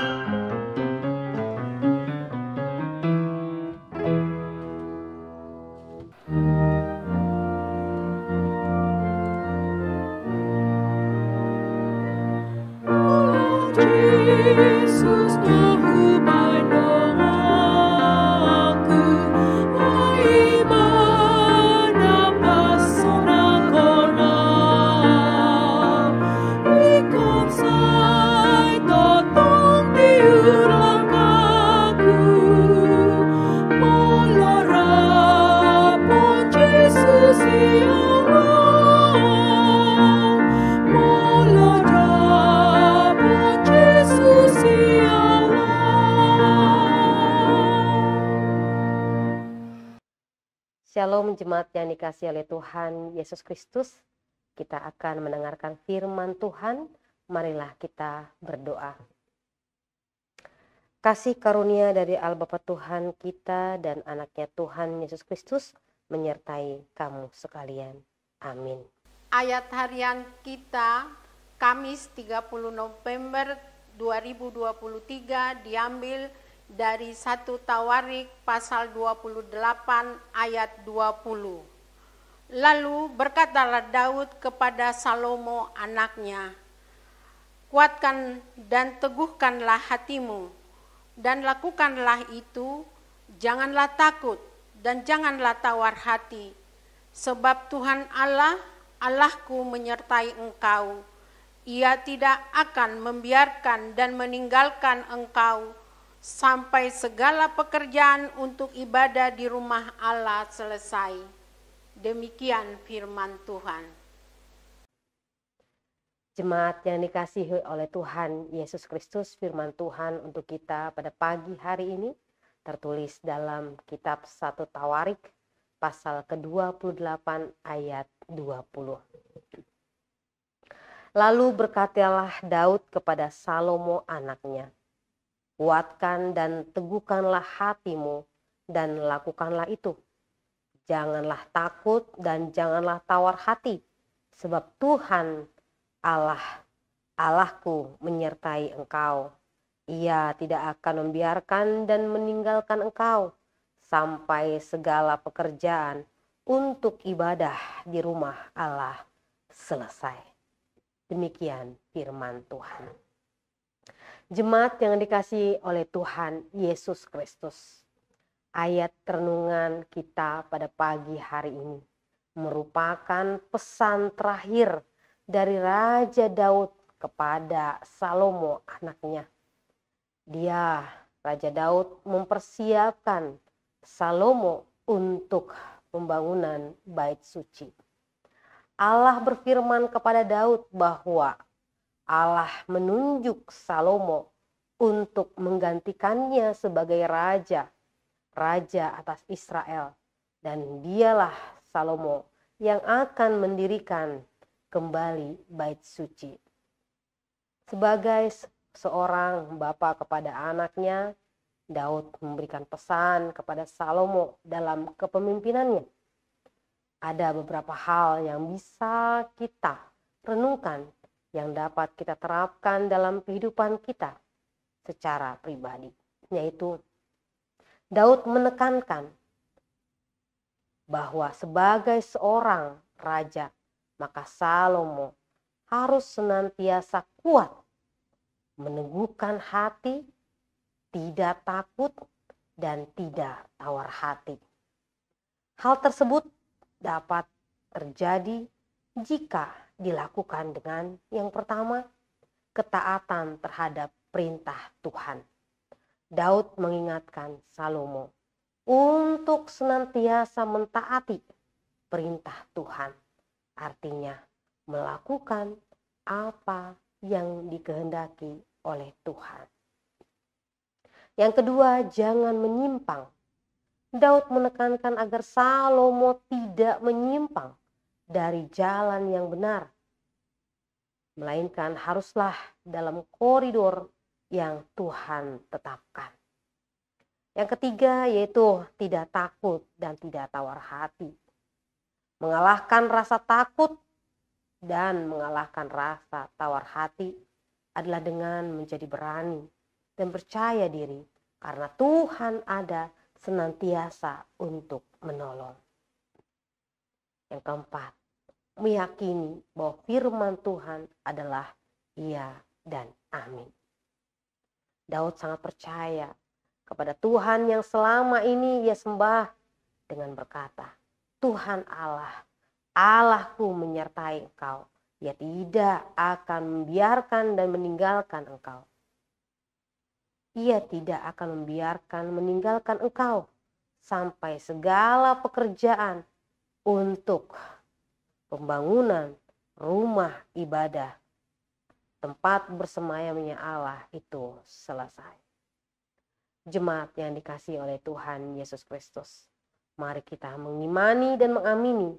thank you Shalom jemaat yang dikasih oleh Tuhan Yesus Kristus. Kita akan mendengarkan firman Tuhan. Marilah kita berdoa. Kasih karunia dari al Bapa Tuhan kita dan anaknya Tuhan Yesus Kristus menyertai kamu sekalian. Amin. Ayat harian kita Kamis 30 November 2023 diambil dari satu Tawarik pasal 28 ayat 20. Lalu berkatalah Daud kepada Salomo anaknya, Kuatkan dan teguhkanlah hatimu, dan lakukanlah itu, janganlah takut dan janganlah tawar hati, sebab Tuhan Allah, Allahku menyertai engkau. Ia tidak akan membiarkan dan meninggalkan engkau, sampai segala pekerjaan untuk ibadah di rumah Allah selesai. Demikian firman Tuhan. Jemaat yang dikasihi oleh Tuhan Yesus Kristus, firman Tuhan untuk kita pada pagi hari ini tertulis dalam kitab 1 Tawarik pasal ke-28 ayat 20. Lalu berkatalah Daud kepada Salomo anaknya, Kuatkan dan teguhkanlah hatimu dan lakukanlah itu. Janganlah takut dan janganlah tawar hati, sebab Tuhan Allah Allahku menyertai engkau. Ia tidak akan membiarkan dan meninggalkan engkau sampai segala pekerjaan untuk ibadah di rumah Allah selesai. Demikian firman Tuhan jemaat yang dikasih oleh Tuhan Yesus Kristus. Ayat renungan kita pada pagi hari ini merupakan pesan terakhir dari Raja Daud kepada Salomo anaknya. Dia, Raja Daud, mempersiapkan Salomo untuk pembangunan bait suci. Allah berfirman kepada Daud bahwa Allah menunjuk Salomo untuk menggantikannya sebagai raja, raja atas Israel, dan dialah Salomo yang akan mendirikan kembali bait suci. Sebagai seorang bapak kepada anaknya, Daud memberikan pesan kepada Salomo dalam kepemimpinannya. Ada beberapa hal yang bisa kita renungkan yang dapat kita terapkan dalam kehidupan kita secara pribadi, yaitu Daud menekankan bahwa sebagai seorang raja, maka Salomo harus senantiasa kuat meneguhkan hati, tidak takut, dan tidak tawar hati. Hal tersebut dapat terjadi jika dilakukan dengan yang pertama, ketaatan terhadap perintah Tuhan. Daud mengingatkan Salomo untuk senantiasa mentaati perintah Tuhan. Artinya melakukan apa yang dikehendaki oleh Tuhan. Yang kedua, jangan menyimpang Daud menekankan agar Salomo tidak menyimpang dari jalan yang benar, melainkan haruslah dalam koridor yang Tuhan tetapkan. Yang ketiga yaitu tidak takut dan tidak tawar hati. Mengalahkan rasa takut dan mengalahkan rasa tawar hati adalah dengan menjadi berani dan percaya diri karena Tuhan ada senantiasa untuk menolong. Yang keempat, meyakini bahwa firman Tuhan adalah ya dan amin. Daud sangat percaya kepada Tuhan yang selama ini ia sembah dengan berkata, Tuhan Allah, Allahku menyertai engkau. Ia tidak akan membiarkan dan meninggalkan engkau. Ia tidak akan membiarkan meninggalkan engkau sampai segala pekerjaan untuk pembangunan rumah ibadah tempat bersemayamnya Allah itu selesai. Jemaat yang dikasih oleh Tuhan Yesus Kristus, mari kita mengimani dan mengamini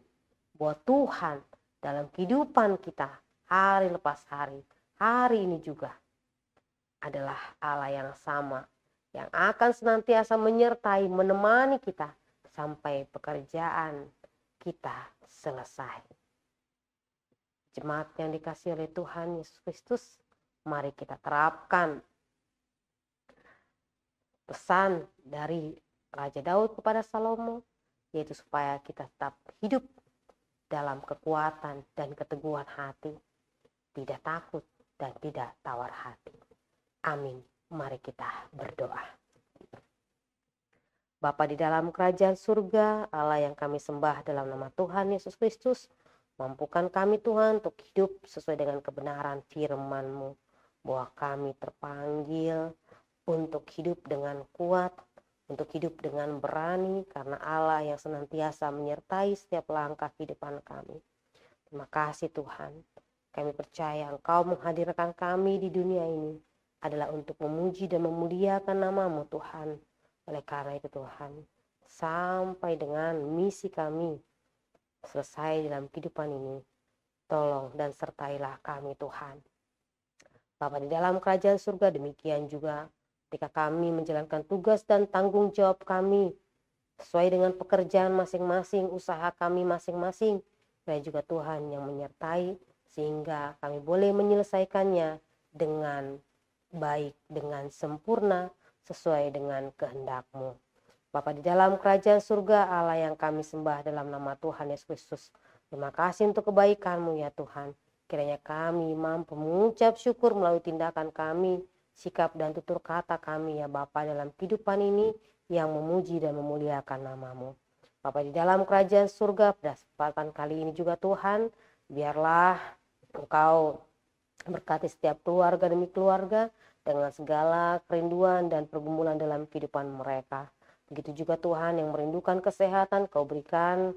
bahwa Tuhan dalam kehidupan kita hari lepas hari, hari ini juga adalah Allah yang sama yang akan senantiasa menyertai, menemani kita sampai pekerjaan kita selesai. Jemaat yang dikasih oleh Tuhan Yesus Kristus, mari kita terapkan pesan dari Raja Daud kepada Salomo, yaitu supaya kita tetap hidup dalam kekuatan dan keteguhan hati, tidak takut dan tidak tawar hati. Amin. Mari kita berdoa. Bapa di dalam kerajaan surga, Allah yang kami sembah dalam nama Tuhan Yesus Kristus, mampukan kami Tuhan untuk hidup sesuai dengan kebenaran firman-Mu, bahwa kami terpanggil untuk hidup dengan kuat, untuk hidup dengan berani, karena Allah yang senantiasa menyertai setiap langkah kehidupan kami. Terima kasih Tuhan, kami percaya Engkau menghadirkan kami di dunia ini adalah untuk memuji dan memuliakan namamu Tuhan oleh karena itu Tuhan, sampai dengan misi kami selesai dalam kehidupan ini, tolong dan sertailah kami Tuhan. Bapak di dalam kerajaan surga demikian juga ketika kami menjalankan tugas dan tanggung jawab kami sesuai dengan pekerjaan masing-masing, usaha kami masing-masing, dan juga Tuhan yang menyertai sehingga kami boleh menyelesaikannya dengan baik, dengan sempurna, sesuai dengan kehendakmu. Bapa di dalam kerajaan surga Allah yang kami sembah dalam nama Tuhan Yesus Kristus. Terima kasih untuk kebaikanmu ya Tuhan. Kiranya kami mampu mengucap syukur melalui tindakan kami, sikap dan tutur kata kami ya Bapa dalam kehidupan ini yang memuji dan memuliakan namamu. Bapa di dalam kerajaan surga pada kesempatan kali ini juga Tuhan, biarlah Engkau berkati setiap keluarga demi keluarga, dengan segala kerinduan dan pergumulan dalam kehidupan mereka. Begitu juga Tuhan yang merindukan kesehatan, kau berikan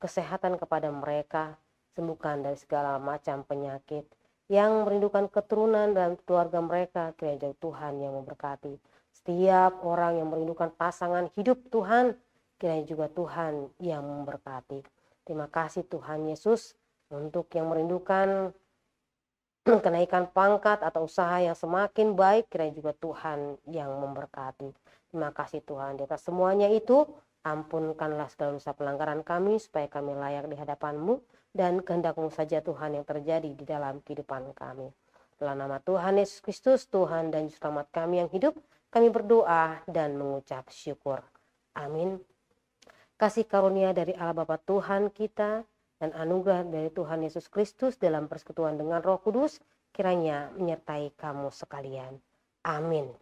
kesehatan kepada mereka, sembuhkan dari segala macam penyakit. Yang merindukan keturunan dan keluarga mereka, kiranya Tuhan yang memberkati. Setiap orang yang merindukan pasangan hidup Tuhan, kiranya juga Tuhan yang memberkati. Terima kasih Tuhan Yesus untuk yang merindukan kenaikan pangkat atau usaha yang semakin baik kiranya juga Tuhan yang memberkati terima kasih Tuhan di atas semuanya itu ampunkanlah segala dosa pelanggaran kami supaya kami layak di hadapanmu dan kehendakmu saja Tuhan yang terjadi di dalam kehidupan kami dalam nama Tuhan Yesus Kristus Tuhan dan Selamat kami yang hidup kami berdoa dan mengucap syukur amin kasih karunia dari Allah Bapa Tuhan kita dan anugerah dari Tuhan Yesus Kristus dalam persekutuan dengan Roh Kudus kiranya menyertai kamu sekalian. Amin.